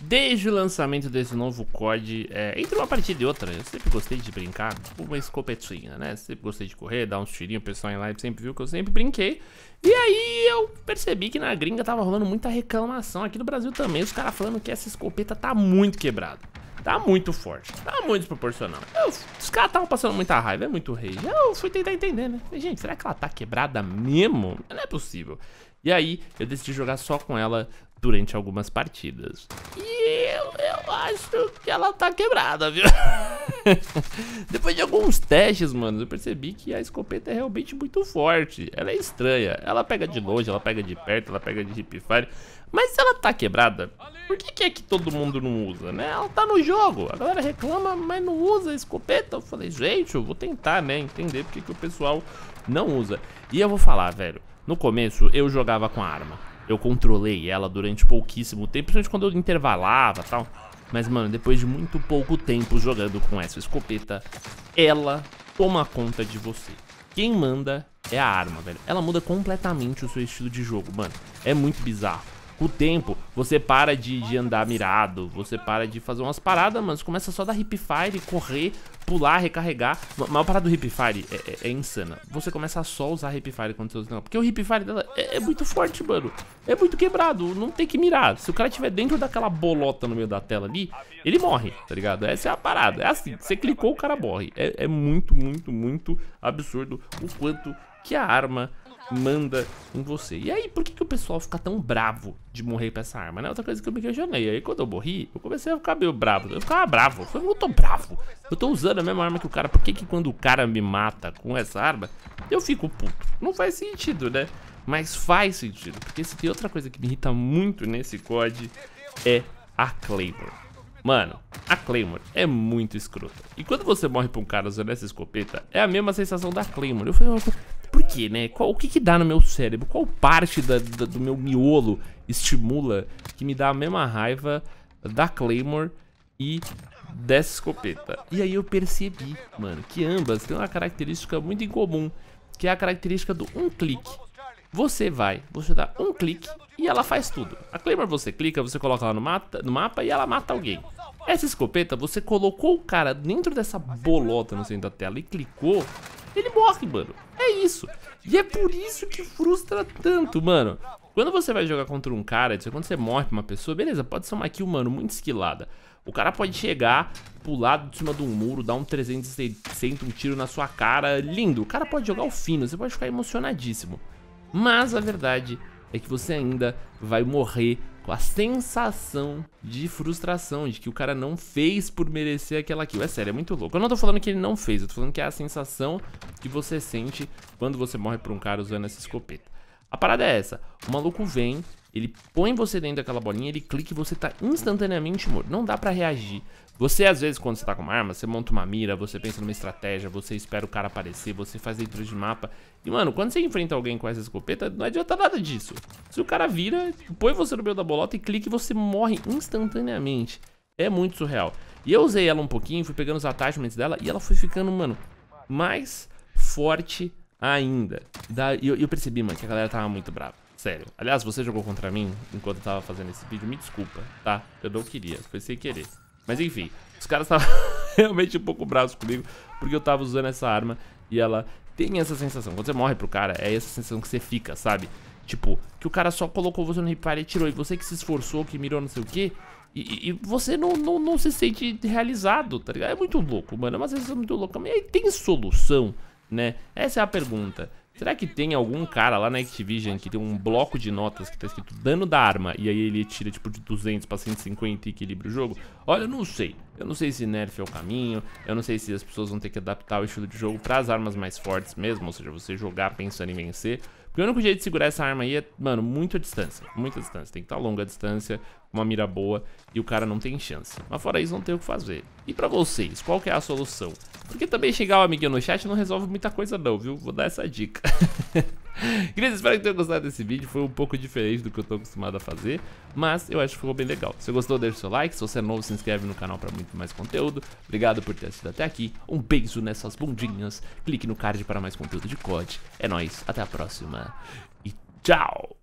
Desde o lançamento desse novo COD, é, entre uma partida e outra, eu sempre gostei de brincar, tipo uma escopetinha, né? Sempre gostei de correr, dar uns tirinhos, o pessoal em live sempre viu que eu sempre brinquei. E aí eu percebi que na gringa tava rolando muita reclamação, aqui no Brasil também, os caras falando que essa escopeta tá muito quebrada. Tá muito forte, tá muito desproporcional. Eu, os caras estavam passando muita raiva, é muito rei. Eu fui tentar entender, né? Falei, gente, será que ela tá quebrada mesmo? Não é possível. E aí, eu decidi jogar só com ela durante algumas partidas. E eu, eu acho que ela tá quebrada, viu? Depois de alguns testes, mano, eu percebi que a escopeta é realmente muito forte. Ela é estranha. Ela pega de longe, ela pega de perto, ela pega de hipfire. Mas se ela tá quebrada, por que, que é que todo mundo não usa, né? Ela tá no jogo. A galera reclama, mas não usa a escopeta. Eu falei, gente, eu vou tentar, né, entender por que o pessoal não usa. E eu vou falar, velho. No começo, eu jogava com a arma eu controlei ela durante pouquíssimo tempo, principalmente quando eu intervalava tal. Mas, mano, depois de muito pouco tempo jogando com essa escopeta, ela toma conta de você. Quem manda é a arma, velho. Ela muda completamente o seu estilo de jogo, mano. É muito bizarro. Com o tempo, você para de, de andar mirado, você para de fazer umas paradas, mano. Você começa só a dar hip fire, correr, pular, recarregar. Mas a parada do Hipfire é, é, é, insana. Você começa a só usar Hipfire quando você usa. Não, porque o Hipfire dela é, é, muito forte, mano. É muito quebrado. Não tem que mirar. Se o cara estiver dentro daquela bolota no meio da tela ali, ele morre, tá ligado? Essa é a parada. É assim. Você clicou, o cara morre. É, é muito, muito, muito absurdo o quanto que a arma manda em você. E aí, por que, que o pessoal fica tão bravo de morrer com essa arma, né? Outra coisa que eu me questionei. Aí, quando eu morri, eu comecei a ficar meio bravo. Eu ficava bravo. Eu falei, eu tô bravo. Eu tô usando a mesma arma que o cara. Por que que quando o cara me mata com essa arma, eu fico puto? Não faz sentido, né? Mas faz sentido. Porque se tem outra coisa que me irrita muito nesse COD, é a Claymore. Mano, a Claymore é muito escrota. E quando você morre pra um cara usando essa escopeta, é a mesma sensação da Claymore. Eu falei, porquê, né? Qual, o que que dá no meu cérebro? Qual parte da, da, do meu miolo estimula que me dá a mesma raiva da Claymore e dessa escopeta? E aí eu percebi, mano, que ambas têm uma característica muito incomum, que é a característica do um clique. Você vai, você dá um clique e ela faz tudo. A Claymore você clica, você coloca ela no, mata, no mapa e ela mata alguém. Essa escopeta, você colocou o cara dentro dessa bolota no centro da tela e clicou, ele morre, mano. É isso. E é por isso que frustra tanto, mano. Quando você vai jogar contra um cara, é quando você morre pra uma pessoa, beleza, pode ser uma kill, mano, muito esquilada. O cara pode chegar, pular de cima de um muro, dar um 360, um tiro na sua cara, lindo. O cara pode jogar o fino, você pode ficar emocionadíssimo. Mas a verdade é que você ainda vai morrer com a sensação de frustração, de que o cara não fez por merecer aquela kill. É sério, é muito louco. Eu não tô falando que ele não fez, eu tô falando que é a sensação que você sente quando você morre por um cara usando essa escopeta. A parada é essa, o maluco vem, ele põe você dentro daquela bolinha, ele clica e você tá instantaneamente morto. Não dá pra reagir, você, às vezes, quando você tá com uma arma, você monta uma mira, você pensa numa estratégia, você espera o cara aparecer, você faz leitura de mapa. E, mano, quando você enfrenta alguém com essa escopeta, não adianta nada disso. Se o cara vira, põe você no meio da bolota e clica e você morre instantaneamente. É muito surreal. E eu usei ela um pouquinho, fui pegando os attachments dela e ela foi ficando, mano, mais forte ainda. E eu, eu percebi, mano, que a galera tava muito brava. Sério. Aliás, você jogou contra mim enquanto eu tava fazendo esse vídeo, me desculpa, tá? Eu não queria, foi sem querer. Mas enfim, os caras estavam realmente um pouco bravos comigo, porque eu tava usando essa arma e ela tem essa sensação. Quando você morre pro cara, é essa sensação que você fica, sabe? Tipo, que o cara só colocou você no hipfire e tirou, e você que se esforçou, que mirou não sei o que, e, e, você não, não, não se sente realizado, tá ligado? É muito louco, mano, é uma sensação muito louca. Mas aí tem solução, né? Essa é a pergunta. Será que tem algum cara lá na Activision que tem um bloco de notas que tá escrito dano da arma e aí ele tira tipo de 200 pra 150 e equilibra o jogo? Olha, eu não sei. Eu não sei se nerf é o caminho, eu não sei se as pessoas vão ter que adaptar o estilo de jogo para as armas mais fortes mesmo, ou seja, você jogar pensando em vencer. Porque o único jeito de segurar essa arma aí é, mano, muita distância, muita distância. Tem que estar tá longa a distância, uma mira boa e o cara não tem chance. Mas fora isso, não tem o que fazer. E para vocês, qual que é a solução? Porque também chegar o um amiguinho no chat não resolve muita coisa não, viu? Vou dar essa dica. Queridos, espero que tenham gostado desse vídeo. Foi um pouco diferente do que eu tô acostumado a fazer, mas eu acho que ficou bem legal. Se gostou, deixa o seu like. Se você é novo, se inscreve no canal para muito mais conteúdo. Obrigado por ter assistido até aqui. Um beijo nessas bundinhas. Clique no card para mais conteúdo de COD. É nóis, até a próxima e tchau!